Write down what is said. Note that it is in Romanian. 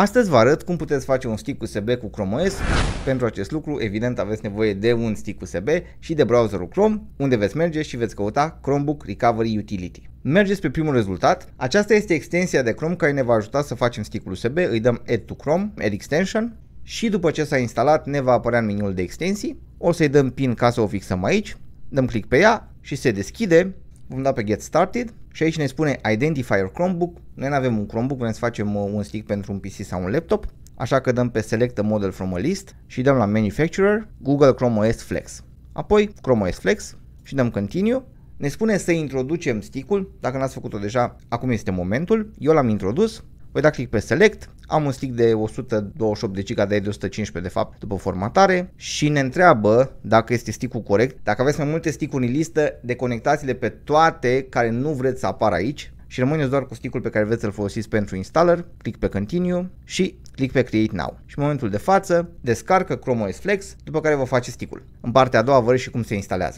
Astăzi vă arăt cum puteți face un stick USB cu Chrome OS. Pentru acest lucru, evident, aveți nevoie de un stick USB și de browserul Chrome, unde veți merge și veți căuta Chromebook Recovery Utility. Mergeți pe primul rezultat. Aceasta este extensia de Chrome care ne va ajuta să facem stick USB. Îi dăm Add to Chrome, Add Extension și după ce s-a instalat ne va apărea în meniul de extensii. O să-i dăm pin ca să o fixăm aici. Dăm click pe ea și se deschide vom da pe Get Started și aici ne spune Identify your Chromebook. Noi nu avem un Chromebook, vrem să facem uh, un stick pentru un PC sau un laptop. Așa că dăm pe Select the model from a list și dăm la Manufacturer, Google Chrome OS Flex. Apoi Chrome OS Flex și dăm Continue. Ne spune să introducem stick-ul, dacă n-ați făcut-o deja, acum este momentul. Eu l-am introdus, voi păi da click pe Select, am un stick de 128 de giga, dar de 115 de fapt după formatare și ne întreabă dacă este stickul corect. Dacă aveți mai multe stick-uri în listă, deconectați-le pe toate care nu vreți să apară aici și rămâneți doar cu stickul pe care vreți să-l folosiți pentru installer, click pe Continue și click pe Create Now. Și în momentul de față descarcă Chrome OS Flex, după care vă face stickul. În partea a doua vă și cum se instalează.